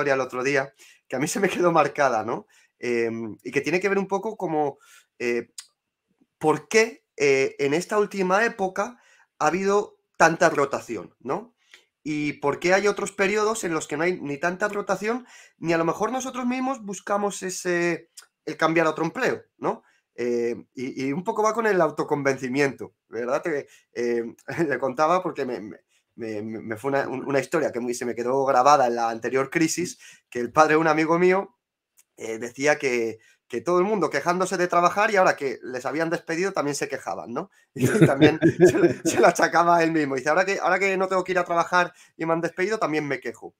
al el otro día que a mí se me quedó marcada, ¿no? Em, y que tiene que ver un poco como eh, por qué eh, en esta última época ha habido tanta rotación, ¿no? Y por qué hay otros periodos en los que no hay ni tanta rotación, ni a lo mejor nosotros mismos buscamos ese, el cambiar otro empleo, ¿no? Eh, y, un poco va con el autoconvencimiento, ¿verdad? que le contaba porque me, me, fue una, una, historia que se me quedó grabada en la anterior crisis, que el padre de un amigo mío eh, decía que, que todo el mundo quejándose de trabajar y ahora que les habían despedido también se quejaban, ¿no? Y también se, lo achacaba él mismo. dice, ahora que, ahora que no tengo que ir a trabajar y me han despedido, también me quejo.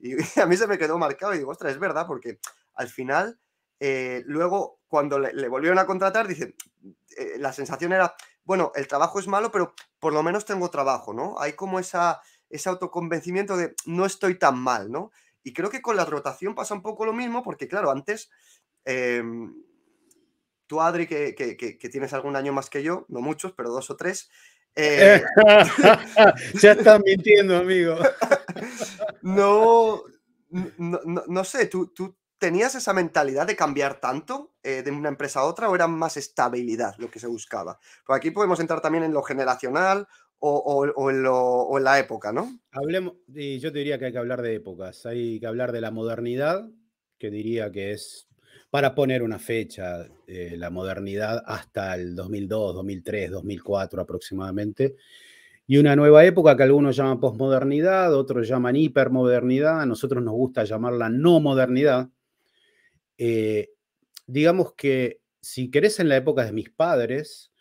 Y a mí se me quedó marcado y digo, ostras, es verdad, porque al final, eh, luego cuando le, volvieron a contratar, dice, eh, la sensación era, bueno, el trabajo es malo, pero por lo menos tengo trabajo, ¿no? Hay como esa, ese autoconvencimiento de no estoy tan mal, ¿no? Y creo que con la rotación pasa un poco lo mismo, porque claro, antes, eh, tú Adri, que, tienes algún año más que yo, no muchos, pero dos o tres. Eh, Se ya mintiendo, amigo. no, no, no, no, sé, tú, tú tenías esa mentalidad de cambiar tanto eh, de una empresa a otra o era más estabilidad lo que se buscaba? Por aquí podemos entrar también en lo generacional o, en, la época, ¿no? Hablemos, yo te diría que hay que hablar de épocas, hay que hablar de la modernidad, que diría que es, para poner una fecha, eh, la modernidad hasta el 2002, 2003, 2004 aproximadamente y una nueva época que algunos llaman posmodernidad, otros llaman hipermodernidad, a nosotros nos gusta llamarla no modernidad, eh, digamos que si querés en la época de mis padres,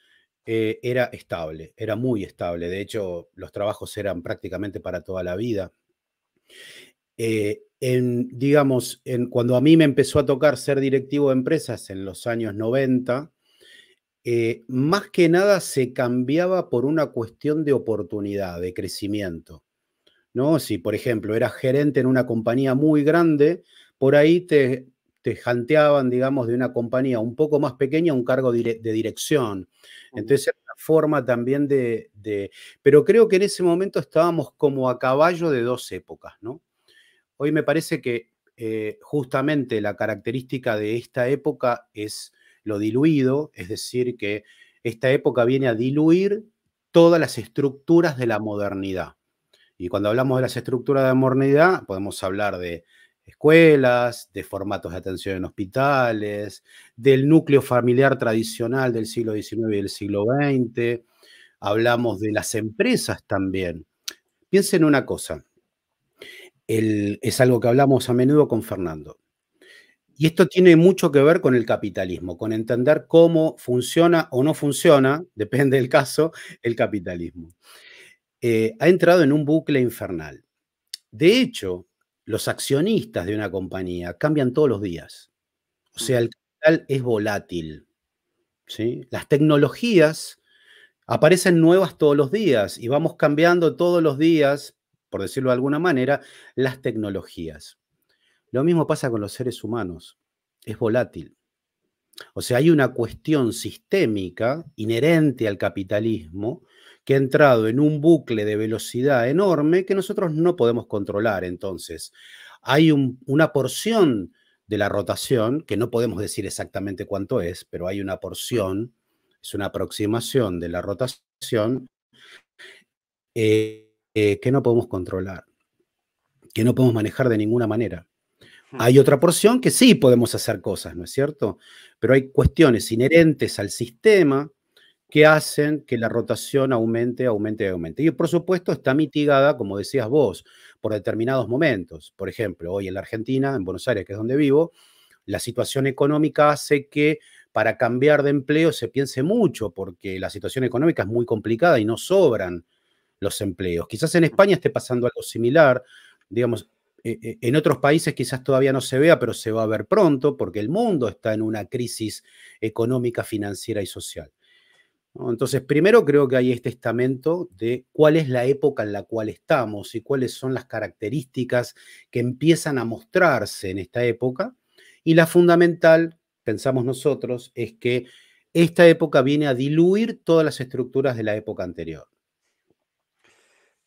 eh, era estable, era muy estable. De hecho, los trabajos eran prácticamente para toda la vida. Eh, en, digamos, en, cuando a mí me empezó a tocar ser directivo de empresas en los años 90, más que nada se cambiaba por una cuestión de oportunidad, de crecimiento. ¿no? Si, por ejemplo, eras gerente en una compañía muy grande, por ahí te, janteaban, digamos, de una compañía un poco más pequeña un cargo de dirección. Entonces era una forma también de, Pero creo que en ese momento estábamos como a caballo de dos épocas, ¿no? Hoy me parece que eh, justamente la característica de esta época es lo diluido, es decir, que esta época viene a diluir todas las estructuras de la modernidad. Y cuando hablamos de las estructuras de la modernidad, podemos hablar de escuelas, de formatos de atención en hospitales, del núcleo familiar tradicional del siglo XIX y del siglo XX. Hablamos de las empresas también. Piensen en una cosa, es algo que hablamos a menudo con Fernando. Y esto tiene mucho que ver con el capitalismo, con entender cómo funciona o no funciona, depende del caso, el capitalismo. Eh, ha entrado en un bucle infernal. De hecho, los accionistas de una compañía cambian todos los días. O sea, mm. el capital es volátil. Las tecnologías aparecen nuevas todos los días y vamos cambiando todos los días, por decirlo de alguna manera, las tecnologías. Lo mismo pasa con los seres humanos. Es volátil. O sea, hay una cuestión sistémica inherente al capitalismo que ha entrado en un bucle de velocidad enorme que nosotros no podemos controlar. Entonces, hay una porción de la rotación, que no podemos decir exactamente cuánto es, pero hay una porción, es una aproximación de la rotación eh, eh, que no podemos controlar, que no podemos manejar de ninguna manera. Hmm. Hay otra porción que sí podemos hacer cosas, ¿no es cierto? Pero hay cuestiones inherentes al sistema que hacen que la rotación aumente, aumente, aumente. Y por supuesto está mitigada, como decías vos, por determinados momentos. Por ejemplo, hoy en la Argentina, en Buenos Aires, que es donde vivo, la situación económica hace que para cambiar de empleo se piense mucho, porque la situación económica es muy complicada y no sobran los empleos. Quizás en España esté pasando algo similar, digamos, e, e, en otros países quizás todavía no se vea, pero se va a ver pronto, porque el mundo está en una crisis económica, financiera y social. Entonces, primero creo que hay este estamento de cuál es la época en la cual estamos y cuáles son las características que empiezan a mostrarse en esta época. Y la fundamental, pensamos nosotros, es que esta época viene a diluir todas las estructuras de la época anterior.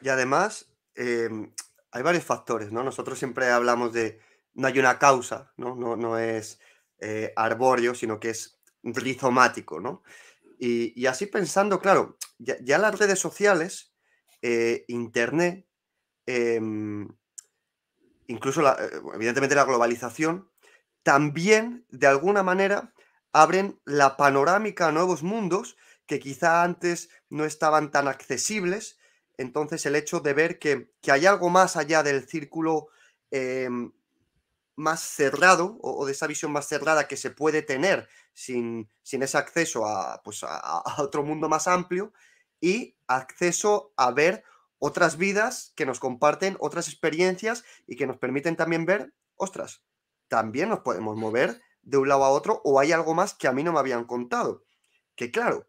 Y además, em, hay varios factores, ¿no? Nosotros siempre hablamos de, no hay una causa, no, no, no es eh, arbóreo, sino que es rizomático, ¿no? Y, así pensando, claro, ya, las redes sociales, eh, Internet, em, incluso eh, evidentemente la globalización, también de alguna manera abren la panorámica a nuevos mundos que quizá antes no estaban tan accesibles. Entonces el hecho de ver que, hay algo más allá del círculo em, más cerrado o, de esa visión más cerrada que se puede tener sin, ese acceso pues, a, a otro mundo más amplio y acceso a ver otras vidas que nos comparten otras experiencias y que nos permiten también ver, ostras, también nos podemos mover de un lado a otro o hay algo más que a mí no me habían contado. Que claro,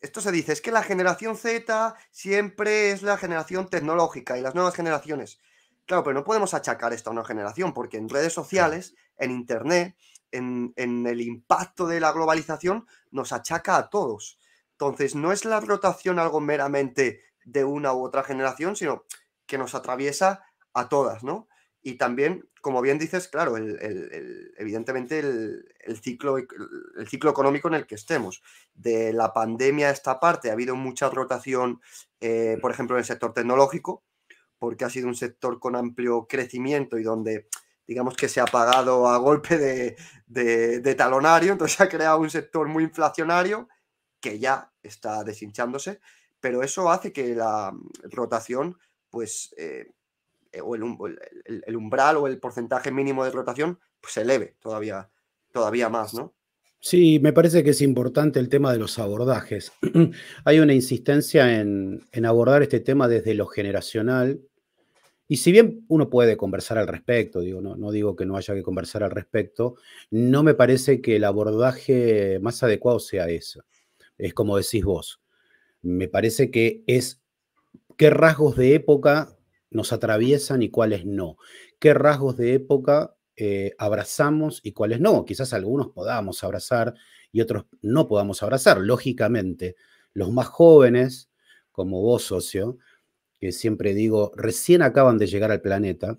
esto se dice, es que la generación Z siempre es la generación tecnológica y las nuevas generaciones. Claro, pero no podemos achacar esto a una generación, porque en redes sociales, en Internet, en, el impacto de la globalización, nos achaca a todos. Entonces, no es la rotación algo meramente de una u otra generación, sino que nos atraviesa a todas, ¿no? Y también, como bien dices, claro, evidentemente e, el, ciclo, económico en el que estemos. De la pandemia a esta parte ha habido mucha rotación, eh, por ejemplo, en el sector tecnológico, porque ha sido un sector con amplio crecimiento y donde digamos que se ha pagado a golpe de, talonario, entonces ha creado un sector muy inflacionario que ya está deshinchándose, pero eso hace que la rotación, pues, eh, eh, o um, el, umbral o el porcentaje mínimo de rotación, pues se eleve todavía, todavía más, ¿no? Sí, me parece que es importante el tema de los abordajes. Hay una insistencia en, en abordar este tema desde lo generacional, y si bien uno puede conversar al respecto, digo, no, digo que no haya que conversar al respecto, no me parece que el abordaje más adecuado sea eso. Es como decís vos. Me parece que es qué rasgos de época nos atraviesan y cuáles no. Qué rasgos de época eh, abrazamos y cuáles no. Quizás algunos podamos abrazar y otros no podamos abrazar. Lógicamente, los más jóvenes, como vos, socio, que siempre digo, recién acaban de llegar al planeta,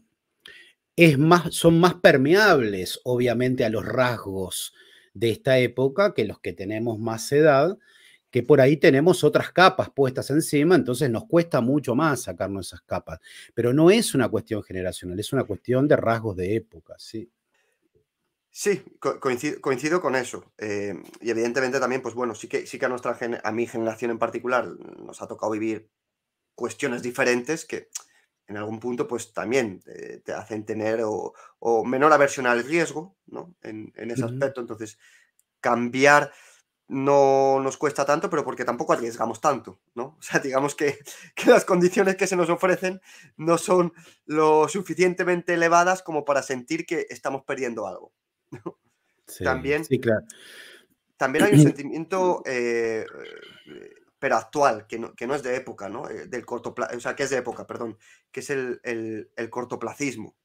es más, son más permeables, obviamente, a los rasgos de esta época que los que tenemos más edad, que por ahí tenemos otras capas puestas encima, entonces nos cuesta mucho más sacarnos esas capas. Pero no es una cuestión generacional, es una cuestión de rasgos de época, sí. Sí, coincido, con eso. Eh, y evidentemente también, pues bueno, sí que, sí que a, nuestra a mi generación en particular nos ha tocado vivir cuestiones diferentes que en algún punto pues también eh, te hacen tener o, menor aversión al riesgo, ¿no? En, ese aspecto. Entonces, cambiar no nos cuesta tanto, pero porque tampoco arriesgamos tanto, ¿no? O sea, digamos que, las condiciones que se nos ofrecen no son lo suficientemente elevadas como para sentir que estamos perdiendo algo. también, sí, claro. también hay un sentimiento eh, eh, pero actual, que no, que no es de época, ¿no? Eh, del corto, o sea, que es de época, perdón, que es el, el, cortoplacismo.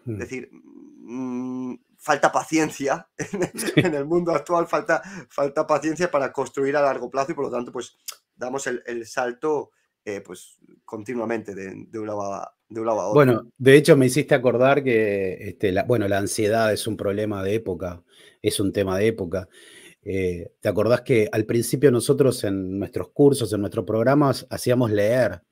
Es hmm. decir, mm, falta paciencia en el, mundo actual, falta, falta paciencia para construir a largo plazo y por lo tanto, pues damos el, el salto eh, pues continuamente de, de, un lado a, de, un otro. Bueno, de hecho me hiciste acordar que este, bueno, la ansiedad es un problema de época, es un tema de época. Eh, ¿Te acordás que al principio nosotros en nuestros cursos, en nuestros programas, hacíamos leer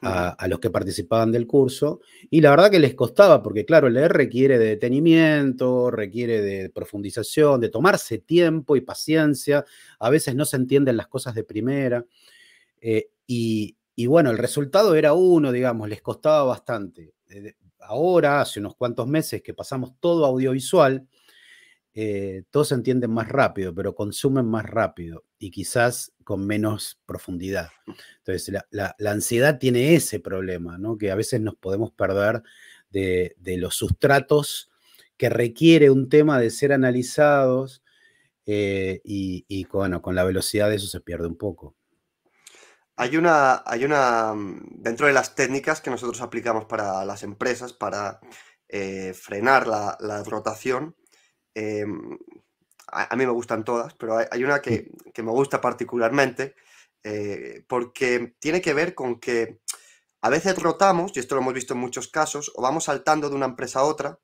mm. a, los que participaban del curso y la verdad que les costaba, porque claro, leer requiere de detenimiento, requiere de profundización, de tomarse tiempo y paciencia, a veces no se entienden las cosas de primera. Eh, y, bueno, el resultado era uno, digamos, les costaba bastante. Eh, ahora, hace unos cuantos meses que pasamos todo audiovisual, eh, todos entienden más rápido, pero consumen más rápido y quizás con menos profundidad. Entonces, la, ansiedad tiene ese problema, ¿no? que a veces nos podemos perder de, los sustratos que requiere un tema de ser analizados eh, y, con la velocidad de eso se pierde un poco. Hay una, mm, dentro de las técnicas que nosotros aplicamos para las empresas, para eh, frenar la rotación, Em, a, mí me gustan todas, pero hay, una que, me gusta particularmente eh, porque tiene que ver con que a veces rotamos, y esto lo hemos visto en muchos casos, o vamos saltando de una empresa a otra.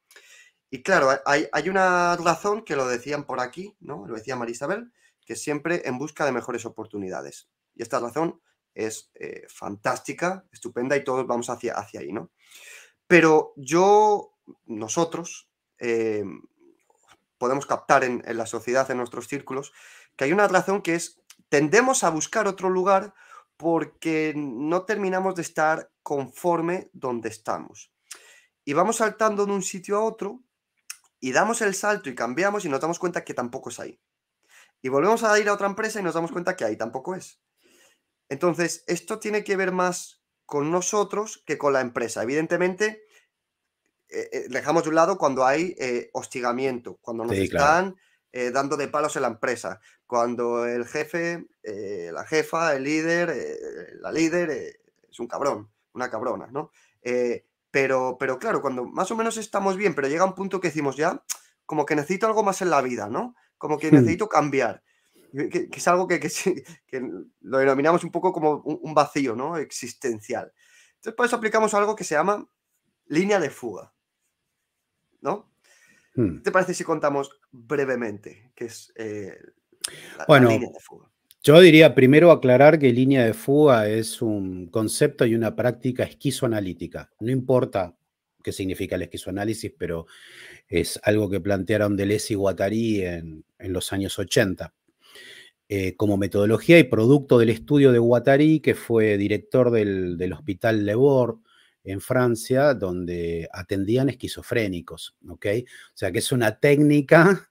Y claro, hay, una razón que lo decían por aquí, ¿no? Lo decía Marisabel, que siempre en busca de mejores oportunidades. Y esta razón es eh, fantástica, estupenda y todos vamos hacia, hacia ahí, ¿no? Pero yo, nosotros, em, podemos captar en, la sociedad, en nuestros círculos, que hay una razón que es, tendemos a buscar otro lugar porque no terminamos de estar conforme donde estamos. Y vamos saltando de un sitio a otro y damos el salto y cambiamos y nos damos cuenta que tampoco es ahí. Y volvemos a ir a otra empresa y nos damos cuenta que ahí tampoco es. Entonces, esto tiene que ver más con nosotros que con la empresa. Evidentemente, eh, eh, dejamos de un lado cuando hay eh, hostigamiento, cuando nos están dando de palos en la empresa, cuando el jefe, la jefa, el líder, la líder es un cabrón, una cabrona, ¿no? pero, pero claro, cuando más o menos estamos bien, pero llega un punto que decimos ya, como que necesito algo más en la vida, ¿no? Como que hmm. necesito cambiar. Que, es algo que, lo denominamos un poco como un, vacío, ¿no? Existencial. Entonces, por eso aplicamos algo que se llama línea de fuga. ¿no? Hmm. te parece si contamos brevemente qué es eh, la, línea de fuga? Yo diría primero aclarar que línea de fuga es un concepto y una práctica esquizoanalítica. No importa qué significa el esquizoanálisis, pero es algo que plantearon Deleuze y Guattari en, los años 80. Eh, como metodología y producto del estudio de Guattari, que fue director del, del Hospital Lebor, en Francia donde atendían esquizofrénicos, ¿ok? O sea que es una técnica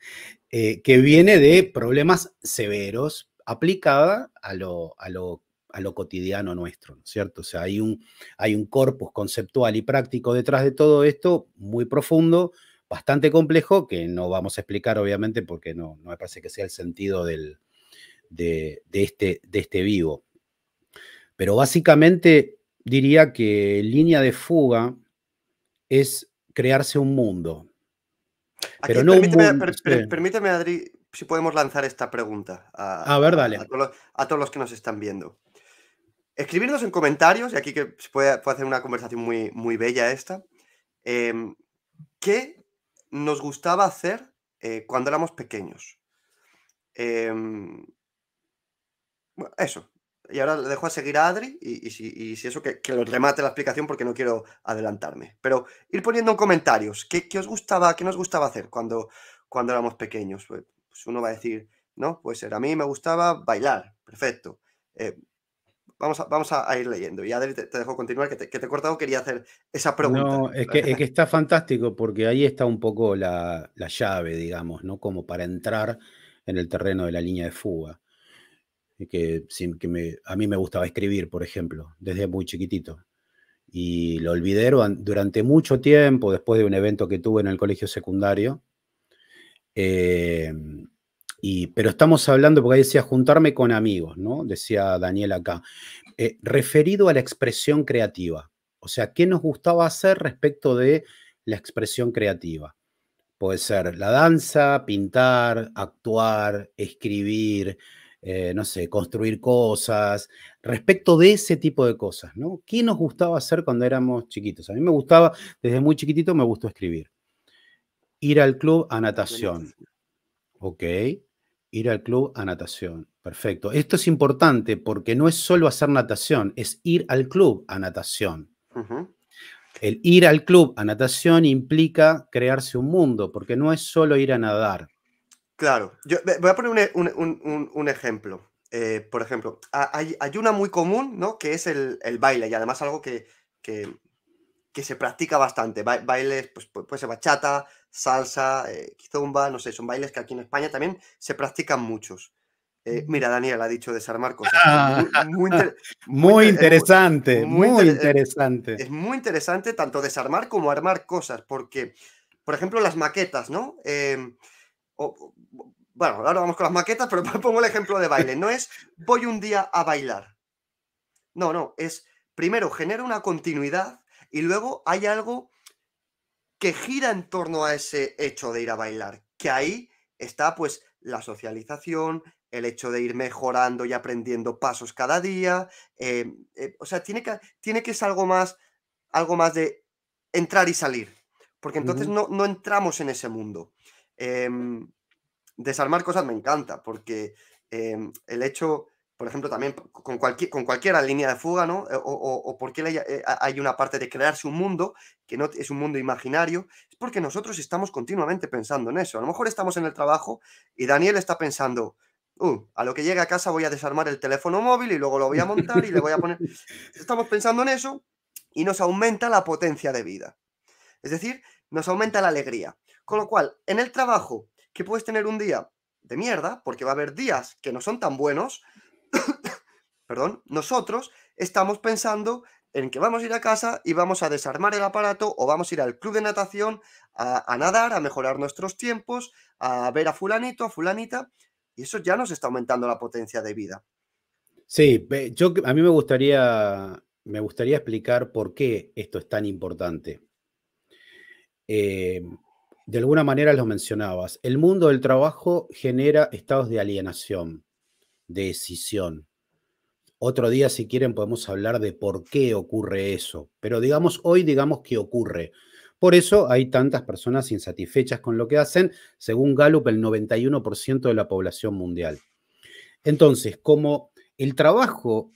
eh, que viene de problemas severos aplicada a lo, a lo, cotidiano nuestro, cierto? O sea, hay un, hay un corpus conceptual y práctico detrás de todo esto muy profundo, bastante complejo, que no vamos a explicar obviamente porque no, no me parece que sea el sentido del, de, este, de este vivo. Pero básicamente diría que línea de fuga es crearse un mundo. no permíteme, Adri, si podemos lanzar esta pregunta a, todos, los, que nos están viendo. Escribirnos en comentarios, y aquí que se puede, hacer una conversación muy, muy bella esta, em, ¿qué nos gustaba hacer eh, cuando éramos pequeños? Em, eso, y ahora le dejo a seguir a Adri y, si, eso, que, remate la explicación porque no quiero adelantarme. Pero ir poniendo comentarios, ¿qué, os gustaba, nos gustaba hacer cuando, cuando éramos pequeños? Pues, pues, uno va a decir, no, puede ser, a mí me gustaba bailar, perfecto. Eh, vamos, a, vamos a, ir leyendo. Y Adri, te, dejo continuar, que te, he cortado, quería hacer esa pregunta. No, es que, está fantástico porque ahí está un poco la, la llave, digamos, ¿no? Como para entrar en el terreno de la línea de fuga que, a mí me gustaba escribir, por ejemplo, desde muy chiquitito. Y lo olvidé durante mucho tiempo, después de un evento que tuve en el colegio secundario. Em, pero estamos hablando, porque ahí decía juntarme con amigos, ¿no? Decía Daniel acá. Eh, referido a la expresión creativa. O sea, ¿qué nos gustaba hacer respecto de la expresión creativa? Puede ser la danza, pintar, actuar, escribir, eh, no sé, construir cosas, respecto de ese tipo de cosas, ¿no? ¿Qué nos gustaba hacer cuando éramos chiquitos? A mí me gustaba, desde muy chiquitito me gustó escribir. Ir al club a natación. Ok, ir al club a natación. Perfecto. Esto es importante porque no es solo hacer natación, es ir al club a natación. El ir al club a natación implica crearse un mundo, porque no es solo ir a nadar. Claro, yo voy a poner un, e, ejemplo. Eh, por ejemplo, hay, una muy común, ¿no? Que es el, baile y además algo que, se practica bastante. bailes, pues puede ser bachata, salsa, eh, no sé, son bailes que aquí en España también se practican muchos. Eh, mm. mira, Daniel ha dicho desarmar cosas. Ah, muy, interesante, muy, interesante. Es, muy interesante tanto desarmar como armar cosas, porque, por ejemplo, las maquetas, ¿no? Em, bueno, ahora vamos con las maquetas, pero pongo el ejemplo de baile. No es voy un día a bailar. No, no, es primero genera una continuidad y luego hay algo que gira en torno a ese hecho de ir a bailar, que ahí está pues la socialización, el hecho de ir mejorando y aprendiendo pasos cada día, em, eh, o sea, tiene que, tiene que ser algo más, algo más de entrar y salir, porque entonces no, no entramos en ese mundo. Em, desarmar cosas me encanta, porque em, el hecho, por ejemplo, también con, cualquier, con línea de fuga, ¿no? Eh, o, porque eh, hay, una parte de crearse un mundo que no es un mundo imaginario, es porque nosotros estamos continuamente pensando en eso. A lo mejor estamos en el trabajo y Daniel está pensando, uh, a lo que llegue a casa voy a desarmar el teléfono móvil y luego lo voy a montar y le voy a poner... Estamos pensando en eso y nos aumenta la potencia de vida. Es decir, nos aumenta la alegría. Con lo cual, en el trabajo, que puedes tener un día de mierda, porque va a haber días que no son tan buenos, perdón, nosotros estamos pensando en que vamos a ir a casa y vamos a desarmar el aparato o vamos a ir al club de natación a, nadar, a mejorar nuestros tiempos, a ver a fulanito, a fulanita, y eso ya nos está aumentando la potencia de vida. Sí, yo a mí me gustaría me gustaría explicar por qué esto es tan importante. Eh, de alguna manera lo mencionabas, el mundo del trabajo genera estados de alienación, de decisión. Otro día, si quieren, podemos hablar de por qué ocurre eso, pero digamos, hoy digamos que ocurre. Por eso hay tantas personas insatisfechas con lo que hacen, según Gallup, el 91% de la población mundial. Entonces, como el trabajo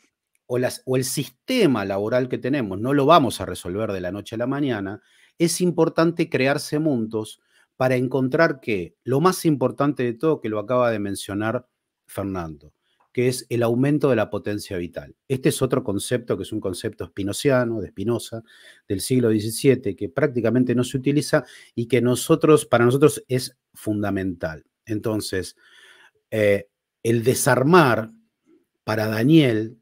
o, o el sistema laboral que tenemos no lo vamos a resolver de la noche a la mañana, es importante crearse mundos para encontrar que lo más importante de todo, que lo acaba de mencionar Fernando, que es el aumento de la potencia vital. Este es otro concepto que es un concepto espinociano, de Spinoza, del siglo XVII, que prácticamente no se utiliza y que nosotros, para nosotros es fundamental. Entonces, eh, el desarmar para Daniel,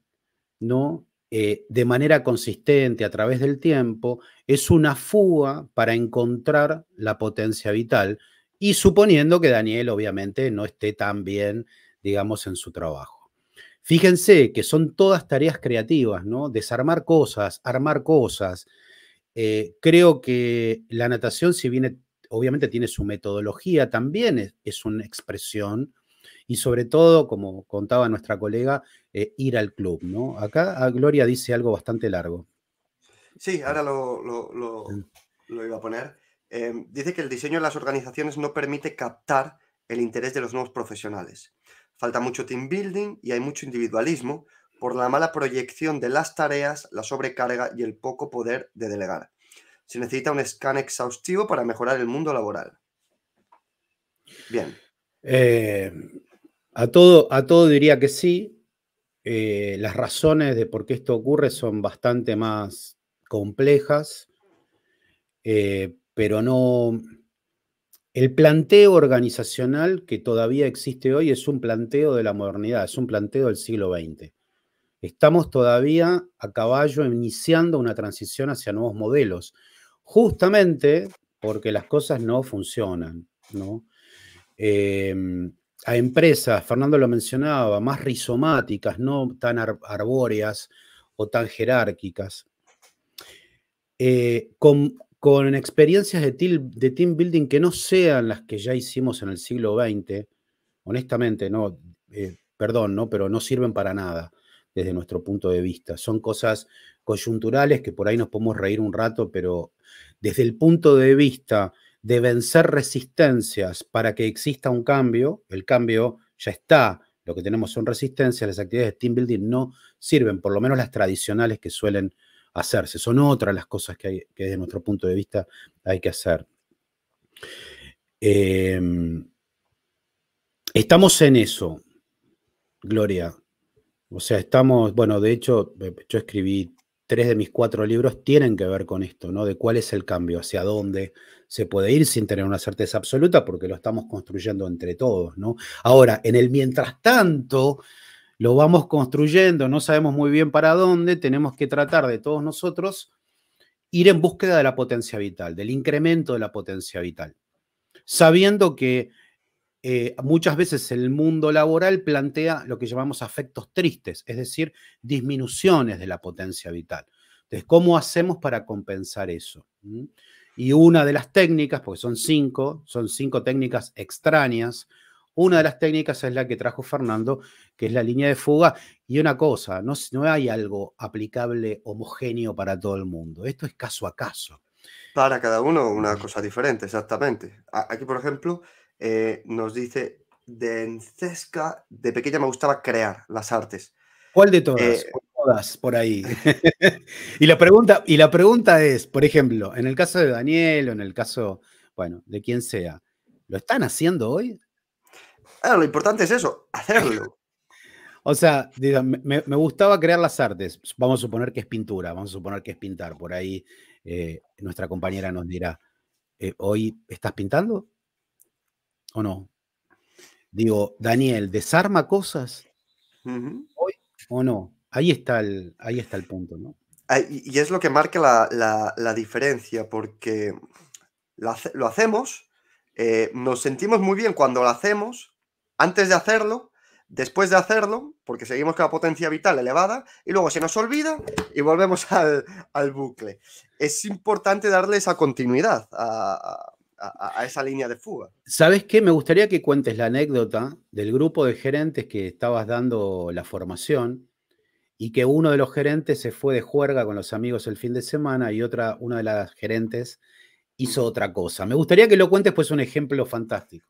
¿no? Eh, de manera consistente a través del tiempo es una fuga para encontrar la potencia vital y suponiendo que Daniel obviamente no esté tan bien, digamos, en su trabajo. Fíjense que son todas tareas creativas, ¿no? Desarmar cosas, armar cosas. Eh, creo que la natación, si bien obviamente tiene su metodología, también es, es una expresión y sobre todo, como contaba nuestra colega, eh, ir al club, ¿no? Acá ah, Gloria dice algo bastante largo. Sí, ahora lo, lo, iba a poner. Em, dice que el diseño de las organizaciones no permite captar el interés de los nuevos profesionales. Falta mucho team building y hay mucho individualismo por la mala proyección de las tareas, la sobrecarga y el poco poder de delegar. Se necesita un scan exhaustivo para mejorar el mundo laboral. Bien. Eh, a, todo, a todo diría que sí. Eh, las razones de por qué esto ocurre son bastante más complejas, eh, pero no... El planteo organizacional que todavía existe hoy es un planteo de la modernidad, es un planteo del siglo XX. Estamos todavía a caballo iniciando una transición hacia nuevos modelos, justamente porque las cosas no funcionan, ¿no? Em, a empresas, Fernando lo mencionaba, más rizomáticas, no tan arbóreas o tan jerárquicas, eh, con, experiencias de, de team building que no sean las que ya hicimos en el siglo XX, honestamente, no, eh, perdón, ¿no? pero no sirven para nada desde nuestro punto de vista. Son cosas coyunturales que por ahí nos podemos reír un rato, pero desde el punto de vista de vencer resistencias para que exista un cambio, el cambio ya está, lo que tenemos son resistencias, las actividades de team building no sirven, por lo menos las tradicionales que suelen hacerse, son otras las cosas que, hay, desde nuestro punto de vista hay que hacer. Em, estamos en eso, Gloria. O sea, estamos, bueno, de hecho, eh, yo escribí tres de mis cuatro libros tienen que ver con esto, ¿no? De cuál es el cambio, hacia dónde se puede ir sin tener una certeza absoluta, porque lo estamos construyendo entre todos, ¿no? Ahora, en el mientras tanto, lo vamos construyendo, no sabemos muy bien para dónde, tenemos que tratar de todos nosotros ir en búsqueda de la potencia vital, del incremento de la potencia vital, sabiendo que eh, muchas veces el mundo laboral plantea lo que llamamos afectos tristes, es decir, disminuciones de la potencia vital. Entonces, ¿cómo hacemos para compensar eso? ¿Mm? Y una de las técnicas, porque son cinco, son cinco técnicas extrañas, una de las técnicas es la que trajo Fernando, que es la línea de fuga. Y una cosa, no, no hay algo aplicable homogéneo para todo el mundo. Esto es caso a caso. Para cada uno una mm. cosa diferente, exactamente. Aquí, por ejemplo, eh, nos dice, de Encesca, de pequeña me gustaba crear las artes. ¿Cuál de todas? Eh, todas por ahí. y, la pregunta, y la pregunta es, por ejemplo, en el caso de Daniel o en el caso, bueno, de quien sea, ¿lo están haciendo hoy? Ah, lo importante es eso, hacerlo. O sea, me, me, gustaba crear las artes. Vamos a suponer que es pintura, vamos a suponer que es pintar. Por ahí eh, nuestra compañera nos dirá, ¿hoy estás pintando? ¿O no? Digo, Daniel, ¿desarma cosas o no? Ahí está el, ahí está el punto, ¿no? Ah, y es lo que marca la, diferencia, porque lo, hacemos, eh, nos sentimos muy bien cuando lo hacemos, antes de hacerlo, después de hacerlo, porque seguimos con la potencia vital elevada, y luego se nos olvida y volvemos al, al bucle. Es importante darle esa continuidad a, a, esa línea de fuga. ¿Sabes qué? Me gustaría que cuentes la anécdota del grupo de gerentes que estabas dando la formación y que uno de los gerentes se fue de juerga con los amigos el fin de semana y otra, una de las gerentes hizo otra cosa. Me gustaría que lo cuentes, pues un ejemplo fantástico.